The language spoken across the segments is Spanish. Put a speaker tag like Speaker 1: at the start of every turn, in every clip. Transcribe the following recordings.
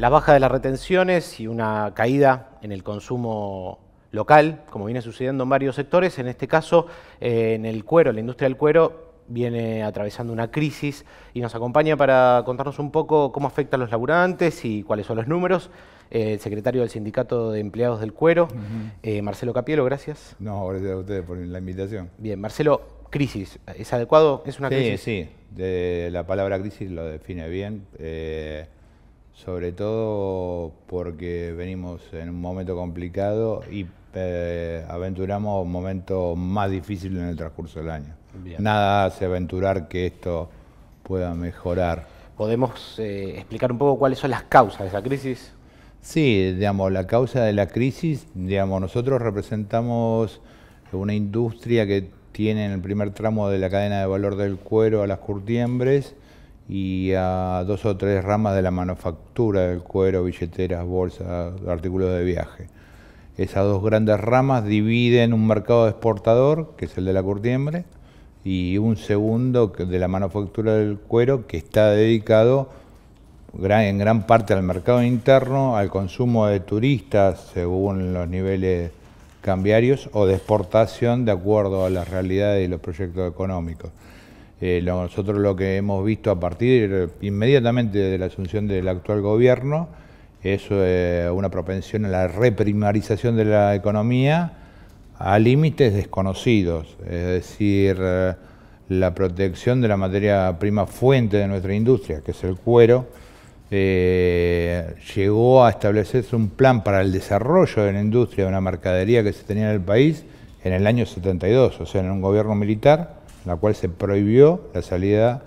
Speaker 1: La baja de las retenciones y una caída en el consumo local, como viene sucediendo en varios sectores, en este caso eh, en el cuero, la industria del cuero viene atravesando una crisis y nos acompaña para contarnos un poco cómo afecta a los laburantes y cuáles son los números. Eh, el secretario del Sindicato de Empleados del Cuero, eh, Marcelo Capielo, gracias. No, gracias a ustedes por la invitación. Bien, Marcelo, crisis, ¿es adecuado? ¿Es una crisis?
Speaker 2: Sí, sí, la palabra crisis lo define bien sobre todo porque venimos en un momento complicado y eh, aventuramos un momento más difícil en el transcurso del año. Nada hace aventurar que esto pueda mejorar. ¿Podemos eh, explicar un poco cuáles son las causas de esa crisis? Sí, digamos, la causa de la crisis, digamos, nosotros representamos una industria que tiene en el primer tramo de la cadena de valor del cuero a las curtiembres, y a dos o tres ramas de la manufactura del cuero, billeteras, bolsas, artículos de viaje. Esas dos grandes ramas dividen un mercado exportador, que es el de la curtiembre, y un segundo de la manufactura del cuero que está dedicado en gran parte al mercado interno, al consumo de turistas según los niveles cambiarios o de exportación de acuerdo a las realidades y los proyectos económicos. Eh, nosotros lo que hemos visto a partir inmediatamente de la asunción del actual gobierno es eh, una propensión a la reprimarización de la economía a límites desconocidos, es decir, eh, la protección de la materia prima fuente de nuestra industria, que es el cuero, llegó a establecerse un plan para el desarrollo de la industria de una mercadería que se tenía en el país en el año 72, o sea, en un gobierno militar, la cual se prohibió la salida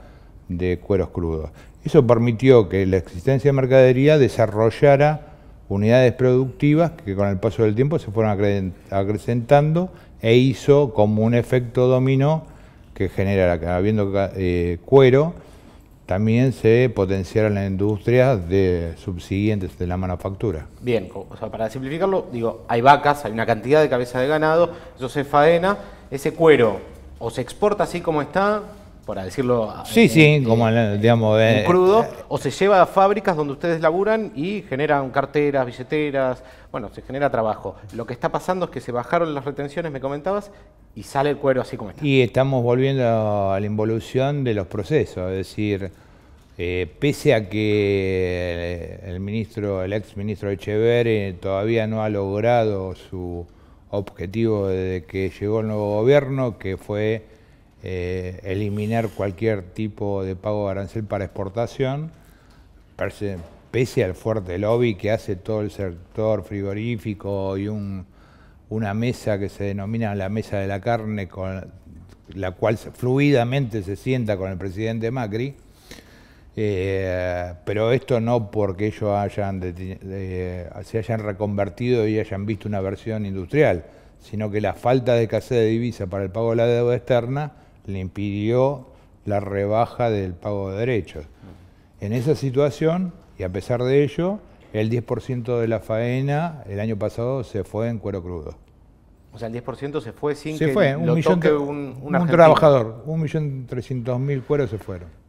Speaker 2: de cueros crudos. Eso permitió que la existencia de mercadería desarrollara unidades productivas que con el paso del tiempo se fueron acrecentando e hizo como un efecto dominó que genera, habiendo eh, cuero, también se potenciaron las industrias de subsiguientes de la manufactura.
Speaker 1: Bien, para simplificarlo, digo, hay vacas, hay una cantidad de cabeza de ganado, eso se faena, ese cuero o se exporta así como está, para decirlo. Eh,
Speaker 2: sí, sí, eh, como digamos. Eh, crudo,
Speaker 1: o se lleva a fábricas donde ustedes laburan y generan carteras, billeteras, bueno, se genera trabajo. Lo que está pasando es que se bajaron las retenciones, me comentabas, y sale el cuero así como
Speaker 2: está. Y estamos volviendo a la involución de los procesos, es decir. pese a que el, ministro, el ex ministro Echeverri todavía no ha logrado su, objetivo desde que llegó el nuevo gobierno, que fue eh, eliminar cualquier tipo de pago de arancel para exportación, pese, al fuerte lobby que hace todo el sector frigorífico y una mesa que se denomina la mesa de la carne, con la cual fluidamente se sienta con el presidente Macri, eh, pero esto no porque ellos hayan se hayan reconvertido y hayan visto una versión industrial, sino que la falta de escasez de divisa para el pago de la deuda externa le impidió la rebaja del pago de derechos. En esa situación, y a pesar de ello, el 10% de la faena el año pasado se fue en cuero crudo.
Speaker 1: O sea, el 10% se fue sin que un lo un, un, un trabajador.
Speaker 2: 1.300.000 cueros se fueron.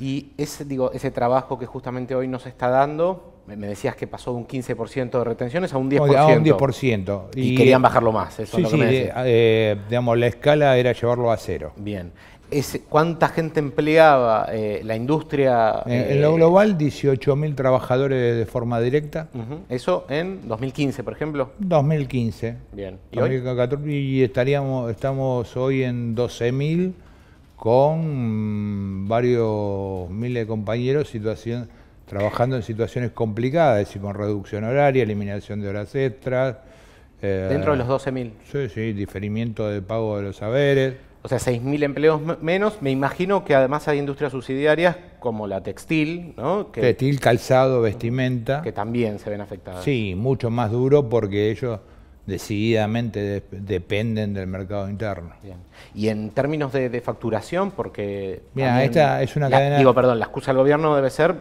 Speaker 1: Y ese, digo, ese trabajo que justamente hoy nos está dando, me decías que pasó de un 15% de retenciones a un 10%. A un 10%. Y, querían bajarlo más, eso es lo que sí,
Speaker 2: Eh, digamos, la escala era llevarlo a cero. Bien.
Speaker 1: ¿Cuánta gente empleaba eh, la industria? En, eh, lo
Speaker 2: global, 18.000 trabajadores de forma directa. ¿Eso
Speaker 1: en 2015, por ejemplo?
Speaker 2: 2015. Bien. ¿Y, y estaríamos, estamos hoy en 12.000 con mm, varios miles de compañeros trabajando en situaciones complicadas, es decir, con reducción horaria, eliminación de horas extras. Eh, Dentro de los
Speaker 1: 12.000. Sí, sí, diferimiento de pago de los saberes. O sea, 6.000 empleos menos. Me imagino que además hay industrias subsidiarias como la textil, ¿no? textil,
Speaker 2: calzado, vestimenta.
Speaker 1: Que también se ven afectadas. Sí,
Speaker 2: mucho más duro porque ellos decididamente
Speaker 1: dependen del mercado interno. Bien. Y en términos de, facturación, porque... Mira, esta es una cadena... Digo, perdón, la excusa del gobierno debe ser,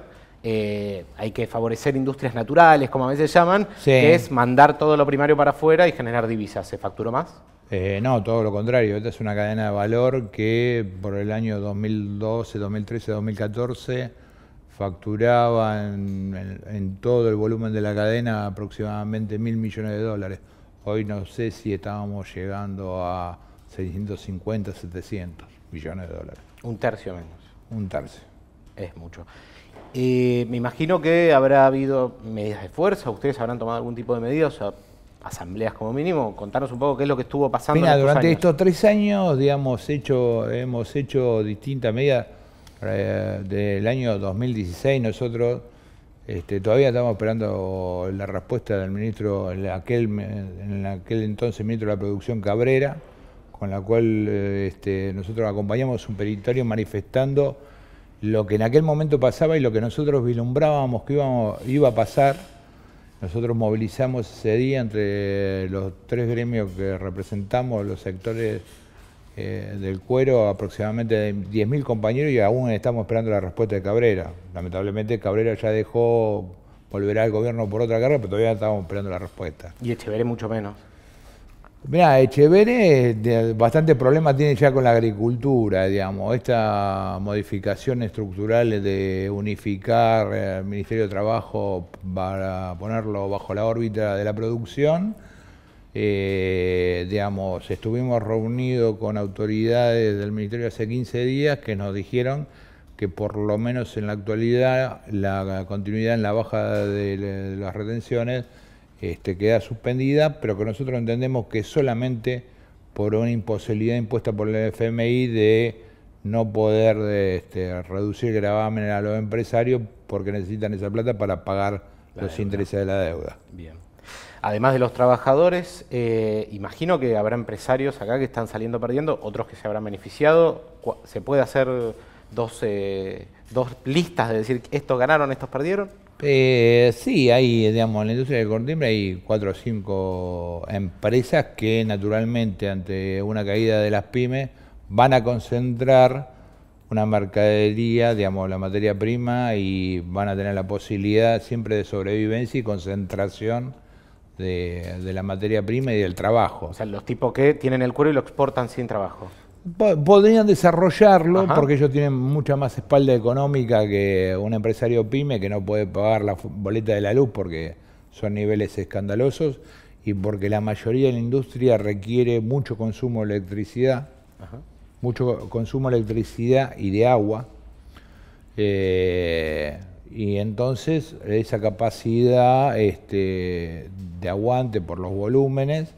Speaker 1: eh, hay que favorecer industrias naturales, como a veces llaman, que es mandar todo lo primario para afuera y generar divisas. ¿Se facturó más?
Speaker 2: Eh, no, todo lo contrario. Esta es una cadena de valor que por el año 2012, 2013, 2014 facturaba en, en todo el volumen de la cadena aproximadamente mil millones de dólares. Hoy no sé si estábamos llegando a 650, 700 millones de dólares. Un tercio
Speaker 1: menos. Un tercio. Es mucho. me imagino que habrá habido medidas de fuerza, ustedes habrán tomado algún tipo de medidas, asambleas como mínimo. Contanos un poco qué es lo que estuvo pasando. Mira, durante estos
Speaker 2: tres años, digamos, hecho, hemos hecho distintas medidas. Eh, del año 2016 nosotros este, todavía estamos esperando la respuesta del ministro, en aquel, en aquel entonces ministro de la Producción Cabrera, con la cual eh, este, nosotros acompañamos un peritorio manifestando lo que en aquel momento pasaba y lo que nosotros vislumbrábamos que iba a pasar. Nosotros movilizamos ese día entre los tres gremios que representamos, los sectores eh, del cuero aproximadamente 10.000 compañeros y aún estamos esperando la respuesta de Cabrera. Lamentablemente Cabrera ya dejó, volver al gobierno por otra carrera, pero todavía estamos esperando la respuesta. Y Echeveré mucho menos. Mira, Echeveré bastante problema tiene ya con la agricultura, digamos. Esta modificación estructural de unificar eh, el Ministerio de Trabajo para ponerlo bajo la órbita de la producción eh, digamos, estuvimos reunidos con autoridades del Ministerio hace 15 días que nos dijeron que por lo menos en la actualidad la continuidad en la baja de, las retenciones este, queda suspendida, pero que nosotros entendemos que solamente por una imposibilidad impuesta por el FMI de no poder este, reducir gravamen a los empresarios porque necesitan esa plata para pagar
Speaker 1: los intereses de la deuda. Bien. Además de los trabajadores, eh, imagino que habrá empresarios acá que están saliendo perdiendo, otros que se habrán beneficiado. ¿Se puede hacer dos, eh, dos listas de decir estos ganaron, estos perdieron?
Speaker 2: Eh, sí, hay, digamos, en la industria del cortimbre hay cuatro o cinco empresas que naturalmente ante una caída de las pymes van a concentrar una mercadería, digamos, la materia prima y van a tener la posibilidad siempre de sobrevivencia y concentración de, la materia prima y del trabajo. O sea, los
Speaker 1: tipos que tienen el cuero y lo exportan sin trabajo.
Speaker 2: Podrían desarrollarlo porque ellos tienen mucha más espalda económica que un empresario pyme que no puede pagar la boleta de la luz porque son niveles escandalosos y porque la mayoría de la industria requiere mucho consumo de electricidad, mucho consumo de electricidad y de agua. Eh, y entonces esa capacidad este, de aguante por los volúmenes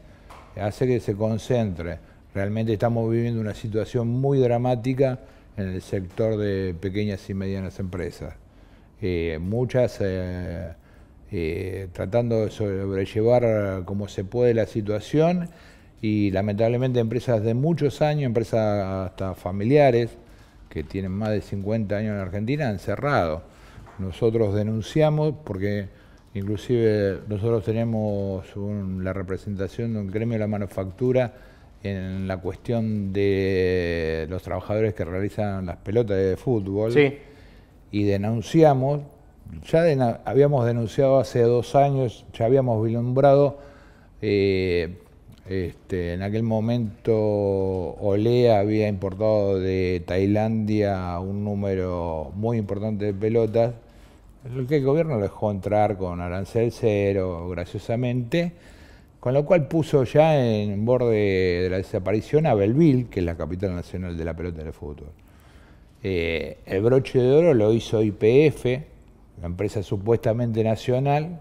Speaker 2: hace que se concentre. Realmente estamos viviendo una situación muy dramática en el sector de pequeñas y medianas empresas. Eh, muchas eh, eh, tratando de sobrellevar como se puede la situación y lamentablemente empresas de muchos años, empresas hasta familiares que tienen más de 50 años en Argentina, han cerrado. Nosotros denunciamos porque inclusive nosotros tenemos la representación de un gremio de la manufactura en la cuestión de los trabajadores que realizan las pelotas de fútbol. Y denunciamos, ya habíamos denunciado hace dos años, ya habíamos vislumbrado, eh, este, en aquel momento Olea había importado de Tailandia un número muy importante de pelotas que el gobierno lo dejó entrar con arancel cero, graciosamente, con lo cual puso ya en borde de la desaparición a Belville, que es la capital nacional de la pelota de fútbol. Eh, el broche de oro lo hizo IPF, la empresa supuestamente nacional,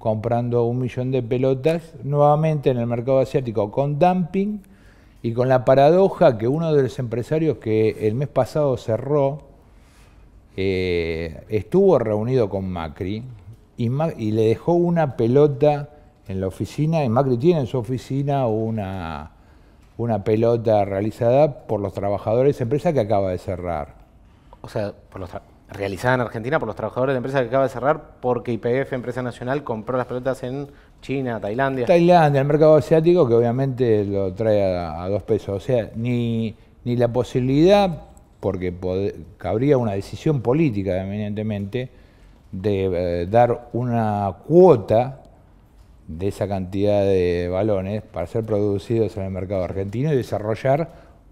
Speaker 2: comprando un millón de pelotas nuevamente en el mercado asiático con dumping y con la paradoja que uno de los empresarios que el mes pasado cerró eh, estuvo reunido con Macri y, le dejó una pelota en la oficina, y Macri tiene en su oficina una, una pelota realizada por los trabajadores de empresa que acaba de cerrar. O
Speaker 1: sea, realizada en Argentina por los trabajadores de empresa que acaba de cerrar porque YPF, empresa nacional, compró las pelotas en China, Tailandia. Tailandia,
Speaker 2: el mercado asiático que obviamente lo trae a, dos pesos. O sea, ni, ni la posibilidad porque cabría una decisión política, evidentemente, de eh, dar una cuota de esa cantidad de balones para ser producidos en el mercado argentino y desarrollar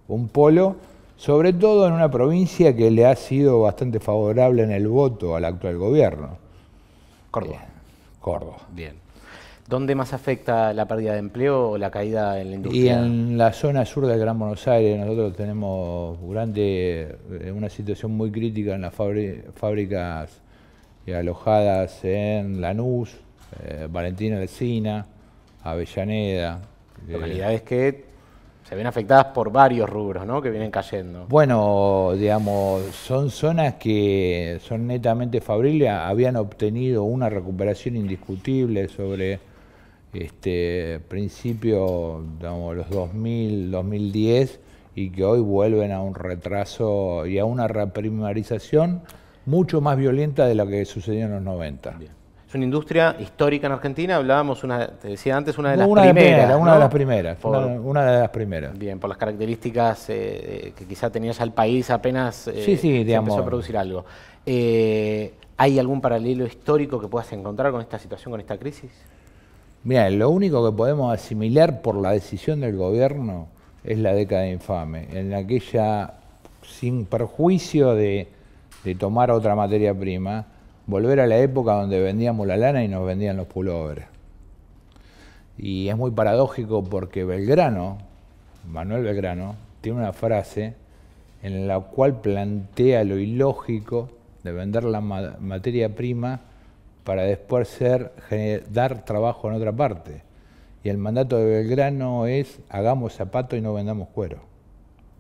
Speaker 2: un polo, sobre todo en una provincia que le ha sido bastante favorable en el voto al actual gobierno. Córdoba. Córdoba.
Speaker 1: Bien. ¿Dónde más afecta la pérdida de empleo o la caída en la industria? Y en
Speaker 2: la zona sur del Gran Buenos Aires nosotros tenemos durante eh, una situación muy crítica en las fábricas eh, alojadas en Lanús, Valentino eh, Valentina Vecina, Avellaneda. Localidades
Speaker 1: que se ven afectadas por varios rubros que vienen cayendo.
Speaker 2: Bueno, digamos, son zonas que son netamente fabriles, habían obtenido una recuperación indiscutible sobre este, principio, digamos, los 2000, 2010, y que hoy vuelven a un retraso y a una reprimarización mucho más violenta de la que sucedió en los 90.
Speaker 1: Es una industria histórica en Argentina, hablábamos, una, te decía antes, una de las primeras. Una de las primeras, una, de las primeras. Bien, por las características eh, eh, que quizá tenías al país apenas eh, empezó a producir algo. ¿Hay algún paralelo histórico que puedas encontrar con esta situación, con esta crisis?
Speaker 2: Mira, lo único que podemos asimilar por la decisión del gobierno es la década infame, en la que sin perjuicio de, tomar otra materia prima, volver a la época donde vendíamos la lana y nos vendían los pullovers. Y es muy paradójico porque Belgrano, Manuel Belgrano, tiene una frase en la cual plantea lo ilógico de vender la materia prima para después ser, dar trabajo en otra parte. Y el mandato de Belgrano es hagamos zapato y no vendamos cuero.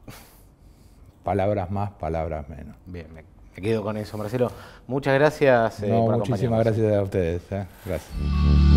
Speaker 2: Palabras más, palabras
Speaker 1: menos. Bien, me, quedo con eso, Marcelo. Muchas gracias. Eh, muchísimas gracias a ustedes. Eh. Gracias.